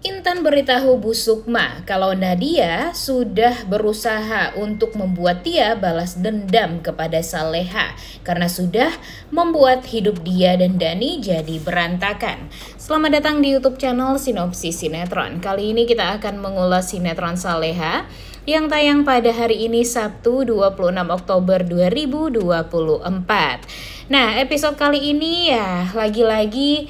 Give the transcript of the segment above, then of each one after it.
Intan beritahu Bu Sukma kalau Nadia sudah berusaha untuk membuat dia balas dendam kepada Saleha karena sudah membuat hidup dia dan Dani jadi berantakan. Selamat datang di YouTube channel Sinopsis Sinetron. Kali ini kita akan mengulas sinetron Saleha yang tayang pada hari ini Sabtu 26 Oktober 2024. Nah, episode kali ini ya lagi-lagi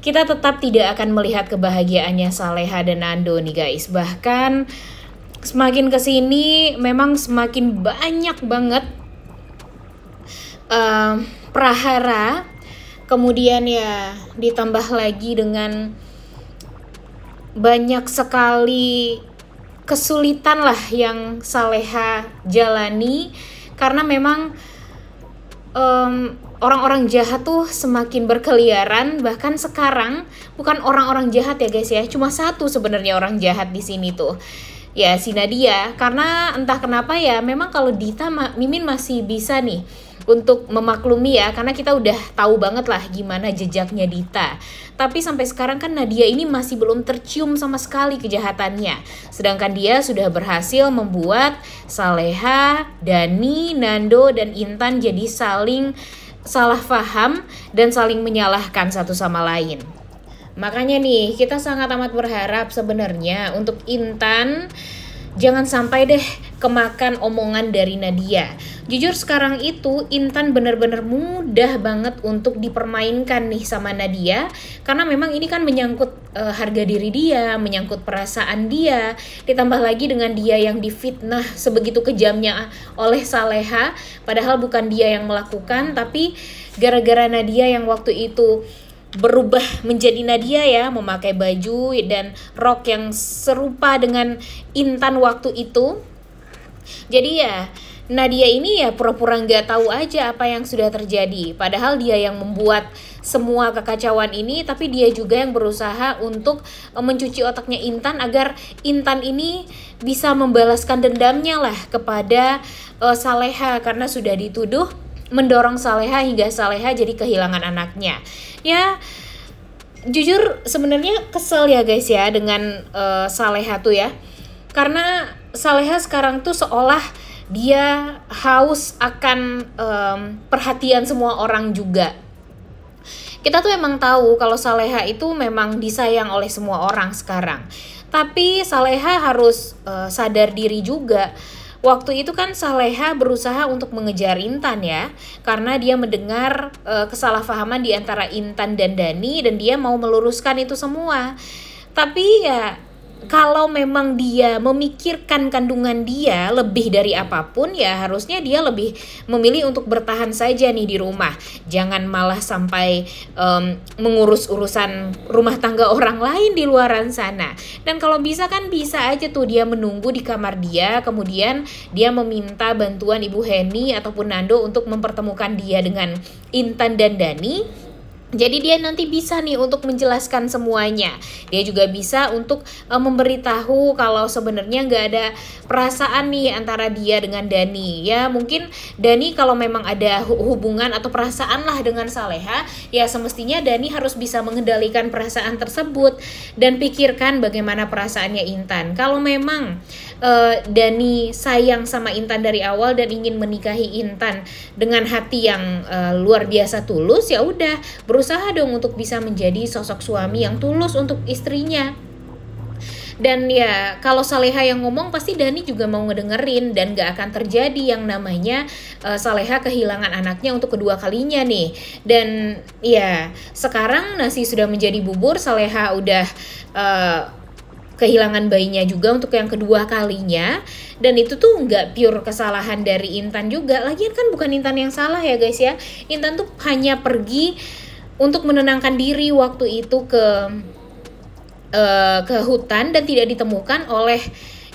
kita tetap tidak akan melihat kebahagiaannya Saleha dan Nando nih guys. Bahkan semakin kesini memang semakin banyak banget uh, prahara. Kemudian ya ditambah lagi dengan banyak sekali kesulitan lah yang Saleha jalani karena memang um, orang-orang jahat tuh semakin berkeliaran bahkan sekarang bukan orang-orang jahat ya guys ya cuma satu sebenarnya orang jahat di sini tuh ya si Nadia karena entah kenapa ya memang kalau Dita Mimin masih bisa nih untuk memaklumi ya karena kita udah tahu banget lah gimana jejaknya Dita tapi sampai sekarang kan Nadia ini masih belum tercium sama sekali kejahatannya sedangkan dia sudah berhasil membuat Saleha, Dani, Nando dan Intan jadi saling salah faham dan saling menyalahkan satu sama lain. Makanya nih, kita sangat amat berharap sebenarnya untuk Intan Jangan sampai deh kemakan omongan dari Nadia. Jujur sekarang itu Intan bener-bener mudah banget untuk dipermainkan nih sama Nadia karena memang ini kan menyangkut e, harga diri dia, menyangkut perasaan dia, ditambah lagi dengan dia yang difitnah sebegitu kejamnya oleh Saleha padahal bukan dia yang melakukan tapi gara-gara Nadia yang waktu itu berubah menjadi Nadia ya memakai baju dan rok yang serupa dengan Intan waktu itu. Jadi ya Nadia ini ya pura-pura nggak -pura tahu aja apa yang sudah terjadi. Padahal dia yang membuat semua kekacauan ini, tapi dia juga yang berusaha untuk eh, mencuci otaknya Intan agar Intan ini bisa membalaskan dendamnya lah kepada uh, Saleha karena sudah dituduh mendorong Saleha hingga Saleha jadi kehilangan anaknya. Ya jujur sebenarnya kesel ya guys ya dengan uh, Saleha tuh ya. Karena Saleha sekarang tuh seolah dia haus akan um, perhatian semua orang juga. Kita tuh emang tahu kalau Saleha itu memang disayang oleh semua orang sekarang. Tapi Saleha harus uh, sadar diri juga Waktu itu kan Saleha berusaha untuk mengejar Intan ya, karena dia mendengar e, kesalahpahaman di antara Intan dan Dani dan dia mau meluruskan itu semua. Tapi ya kalau memang dia memikirkan kandungan dia lebih dari apapun ya harusnya dia lebih memilih untuk bertahan saja nih di rumah jangan malah sampai um, mengurus urusan rumah tangga orang lain di luaran sana dan kalau bisa kan bisa aja tuh dia menunggu di kamar dia kemudian dia meminta bantuan ibu Heni ataupun Nando untuk mempertemukan dia dengan Intan dan Dani jadi dia nanti bisa nih untuk menjelaskan semuanya. Dia juga bisa untuk e, memberitahu kalau sebenarnya nggak ada perasaan nih antara dia dengan Dani. Ya mungkin Dani kalau memang ada hubungan atau perasaan lah dengan Saleha, ya semestinya Dani harus bisa mengendalikan perasaan tersebut dan pikirkan bagaimana perasaannya Intan. Kalau memang uh, Dani sayang sama Intan dari awal dan ingin menikahi Intan dengan hati yang uh, luar biasa tulus ya udah berusaha dong untuk bisa menjadi sosok suami yang tulus untuk istrinya dan ya kalau Saleha yang ngomong pasti Dani juga mau ngedengerin dan gak akan terjadi yang namanya uh, Saleha kehilangan anaknya untuk kedua kalinya nih dan ya sekarang nasi sudah menjadi bubur Saleha udah uh, kehilangan bayinya juga untuk yang kedua kalinya dan itu tuh nggak pure kesalahan dari Intan juga lagian kan bukan Intan yang salah ya guys ya Intan tuh hanya pergi untuk menenangkan diri waktu itu ke uh, ke hutan dan tidak ditemukan oleh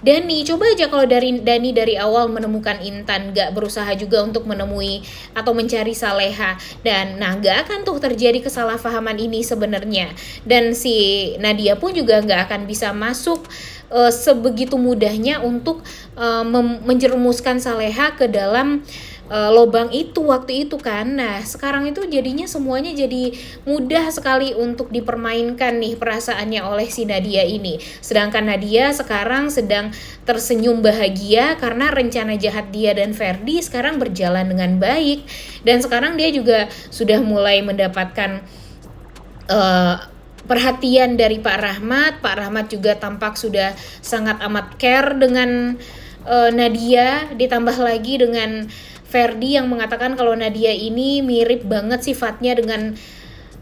Dani coba aja kalau dari Dani dari awal menemukan Intan gak berusaha juga untuk menemui atau mencari Saleha dan nah gak akan tuh terjadi kesalahpahaman ini sebenarnya dan si Nadia pun juga gak akan bisa masuk uh, sebegitu mudahnya untuk uh, menjerumuskan Saleha ke dalam uh, lobang itu waktu itu kan. Nah, sekarang itu jadinya semuanya jadi mudah sekali untuk dipermainkan nih perasaannya oleh si Nadia ini. Sedangkan Nadia sekarang sedang tersenyum bahagia karena rencana jahat dia dan Ferdi sekarang berjalan dengan baik dan sekarang dia juga sudah mulai mendapatkan uh, perhatian dari Pak Rahmat. Pak Rahmat juga tampak sudah sangat amat care dengan uh, Nadia ditambah lagi dengan Ferdi yang mengatakan kalau Nadia ini mirip banget sifatnya dengan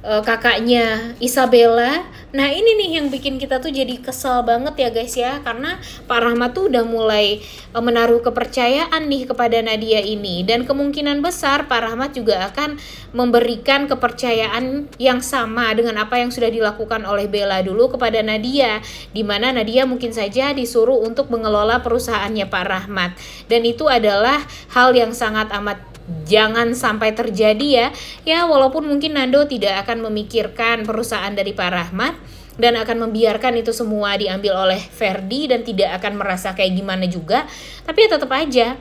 uh, kakaknya Isabella. Nah ini nih yang bikin kita tuh jadi kesel banget ya guys ya karena Pak Rahmat tuh udah mulai uh, menaruh kepercayaan nih kepada Nadia ini dan kemungkinan besar Pak Rahmat juga akan memberikan kepercayaan yang sama dengan apa yang sudah dilakukan oleh Bella dulu kepada Nadia Dimana Nadia mungkin saja disuruh untuk mengelola perusahaannya Pak Rahmat dan itu adalah hal yang sangat amat jangan sampai terjadi ya. Ya walaupun mungkin Nando tidak akan memikirkan perusahaan dari Pak Rahmat dan akan membiarkan itu semua diambil oleh Ferdi dan tidak akan merasa kayak gimana juga. Tapi ya tetap aja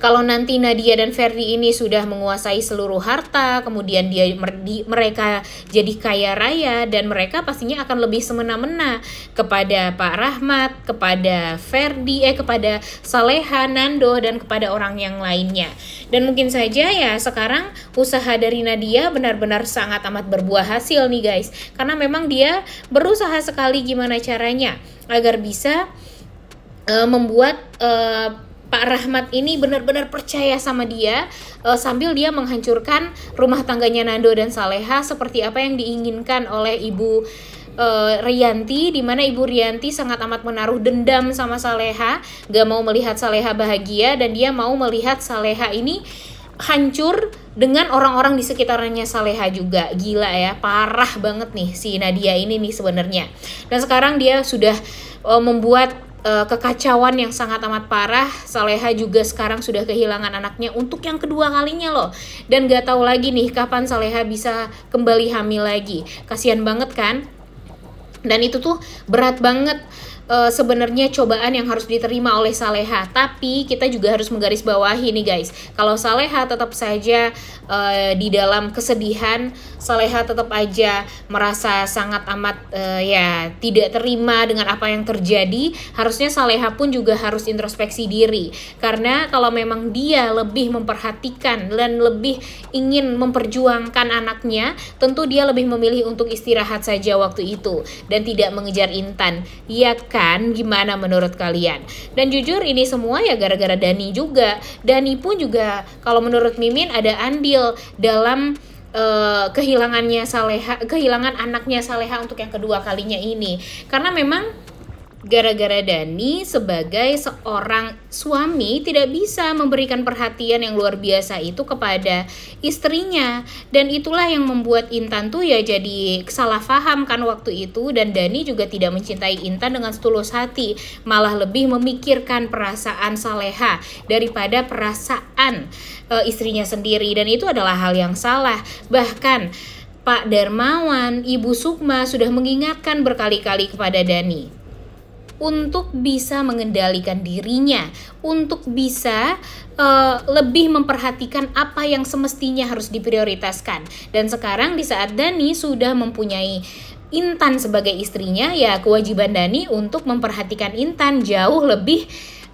kalau nanti Nadia dan Ferdi ini sudah menguasai seluruh harta, kemudian dia di, mereka jadi kaya raya dan mereka pastinya akan lebih semena-mena kepada Pak Rahmat, kepada Ferdi, eh kepada Saleha, Nando dan kepada orang yang lainnya. Dan mungkin saja ya sekarang usaha dari Nadia benar-benar sangat amat berbuah hasil nih guys. Karena memang dia berusaha sekali gimana caranya agar bisa uh, membuat uh, Pak Rahmat ini benar-benar percaya sama dia uh, sambil dia menghancurkan rumah tangganya Nando dan Saleha seperti apa yang diinginkan oleh Ibu uh, Rianti di mana Ibu Rianti sangat amat menaruh dendam sama Saleha, gak mau melihat Saleha bahagia dan dia mau melihat Saleha ini hancur dengan orang-orang di sekitarnya Saleha juga. Gila ya, parah banget nih si Nadia ini nih sebenarnya. Dan sekarang dia sudah eh, membuat uh, kekacauan yang sangat amat parah. Saleha juga sekarang sudah kehilangan anaknya untuk yang kedua kalinya loh. Dan gak tahu lagi nih kapan Saleha bisa kembali hamil lagi. kasian banget kan? Dan itu tuh berat banget uh, sebenarnya cobaan yang harus diterima oleh Saleha. Tapi kita juga harus menggarisbawahi nih guys, kalau Saleha tetap saja uh, di dalam kesedihan, Saleha tetap aja merasa sangat amat uh, ya tidak terima dengan apa yang terjadi. Harusnya Saleha pun juga harus introspeksi diri, karena kalau memang dia lebih memperhatikan dan lebih ingin memperjuangkan anaknya, tentu dia lebih memilih untuk istirahat saja waktu itu dan tidak mengejar Intan. Iya kan? Gimana menurut kalian? Dan jujur ini semua ya gara-gara Dani juga. Dani pun juga kalau menurut Mimin ada andil dalam uh, kehilangannya Saleha, kehilangan anaknya Saleha untuk yang kedua kalinya ini. Karena memang gara-gara Dani sebagai seorang suami tidak bisa memberikan perhatian yang luar biasa itu kepada istrinya dan itulah yang membuat Intan tuh ya jadi salah paham kan waktu itu dan Dani juga tidak mencintai Intan dengan setulus hati malah lebih memikirkan perasaan Saleha daripada perasaan e, istrinya sendiri dan itu adalah hal yang salah bahkan Pak Darmawan, Ibu Sukma sudah mengingatkan berkali-kali kepada Dani untuk bisa mengendalikan dirinya, untuk bisa uh, lebih memperhatikan apa yang semestinya harus diprioritaskan. Dan sekarang di saat Dani sudah mempunyai Intan sebagai istrinya, ya kewajiban Dani untuk memperhatikan Intan jauh lebih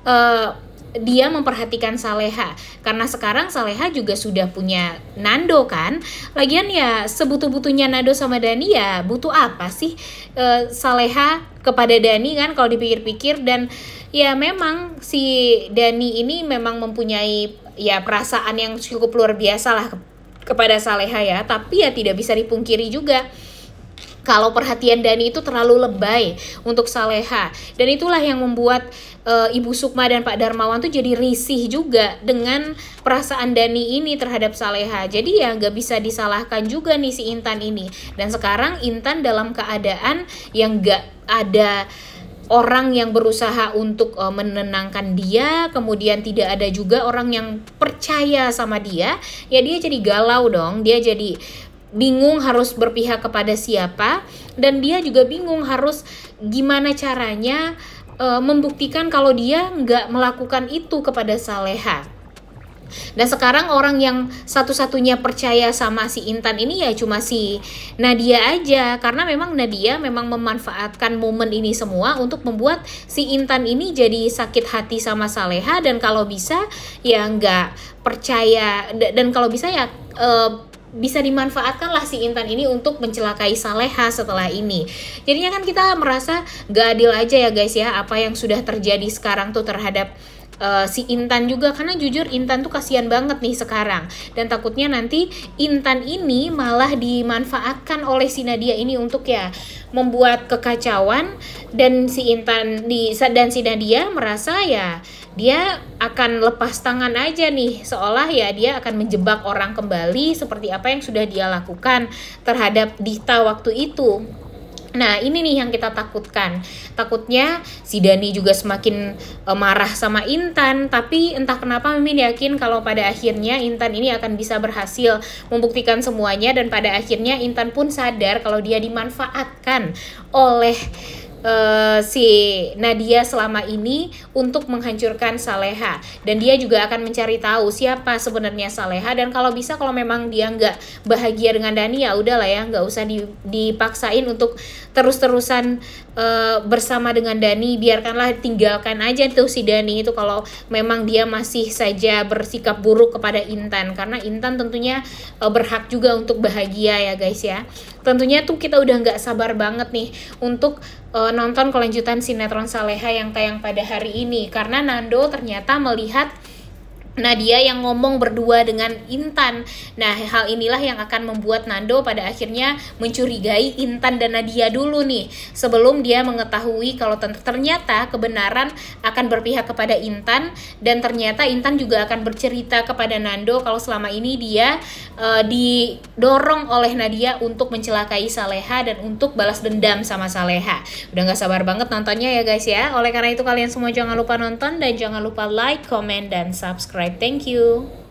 uh, dia memperhatikan Saleha karena sekarang Saleha juga sudah punya Nando kan lagian ya sebutu-butunya Nando sama Dani ya butuh apa sih e, Saleha kepada Dani kan kalau dipikir-pikir dan ya memang si Dani ini memang mempunyai ya perasaan yang cukup luar biasa lah ke kepada Saleha ya tapi ya tidak bisa dipungkiri juga kalau perhatian Dani itu terlalu lebay untuk Saleha dan itulah yang membuat uh, Ibu Sukma dan Pak Darmawan tuh jadi risih juga dengan perasaan Dani ini terhadap Saleha jadi ya nggak bisa disalahkan juga nih si Intan ini dan sekarang Intan dalam keadaan yang nggak ada orang yang berusaha untuk eh, menenangkan dia, kemudian tidak ada juga orang yang percaya sama dia, ya dia jadi galau dong, dia jadi bingung harus berpihak kepada siapa dan dia juga bingung harus gimana caranya e, membuktikan kalau dia nggak melakukan itu kepada Saleha. Dan sekarang orang yang satu-satunya percaya sama si Intan ini ya cuma si Nadia aja karena memang Nadia memang memanfaatkan momen ini semua untuk membuat si Intan ini jadi sakit hati sama Saleha dan kalau bisa ya nggak percaya dan kalau bisa ya eh, bisa dimanfaatkanlah si Intan ini untuk mencelakai Saleha setelah ini. Jadinya kan kita merasa gak adil aja ya guys ya apa yang sudah terjadi sekarang tuh terhadap uh, si Intan juga karena jujur Intan tuh kasihan banget nih sekarang dan takutnya nanti Intan ini malah dimanfaatkan oleh si Nadia ini untuk ya membuat kekacauan dan si Intan di dan si Nadia merasa ya dia akan lepas tangan aja nih seolah ya dia akan menjebak orang kembali seperti apa yang sudah dia lakukan terhadap Dita waktu itu Nah, ini nih yang kita takutkan. Takutnya si Dani juga semakin uh, marah sama Intan, tapi entah kenapa Mimin yakin kalau pada akhirnya Intan ini akan bisa berhasil membuktikan semuanya dan pada akhirnya Intan pun sadar kalau dia dimanfaatkan oleh uh, si Nadia selama ini untuk menghancurkan Saleha dan dia juga akan mencari tahu siapa sebenarnya Saleha dan kalau bisa kalau memang dia nggak bahagia dengan Dani ya udahlah ya nggak usah dipaksain untuk terus-terusan uh, bersama dengan Dani biarkanlah tinggalkan aja tuh si Dani itu kalau memang dia masih saja bersikap buruk kepada Intan karena Intan tentunya uh, berhak juga untuk bahagia ya guys ya tentunya tuh kita udah nggak sabar banget nih untuk uh, nonton kelanjutan sinetron Saleha yang tayang pada hari ini karena Nando ternyata melihat Nadia yang ngomong berdua dengan Intan. Nah, hal inilah yang akan membuat Nando pada akhirnya mencurigai Intan dan Nadia dulu nih. Sebelum dia mengetahui kalau ternyata kebenaran akan berpihak kepada Intan dan ternyata Intan juga akan bercerita kepada Nando kalau selama ini dia uh, didorong oleh Nadia untuk mencelakai Saleha dan untuk balas dendam sama Saleha. Udah gak sabar banget nontonnya ya guys ya. Oleh karena itu kalian semua jangan lupa nonton dan jangan lupa like, comment dan subscribe subscribe thank you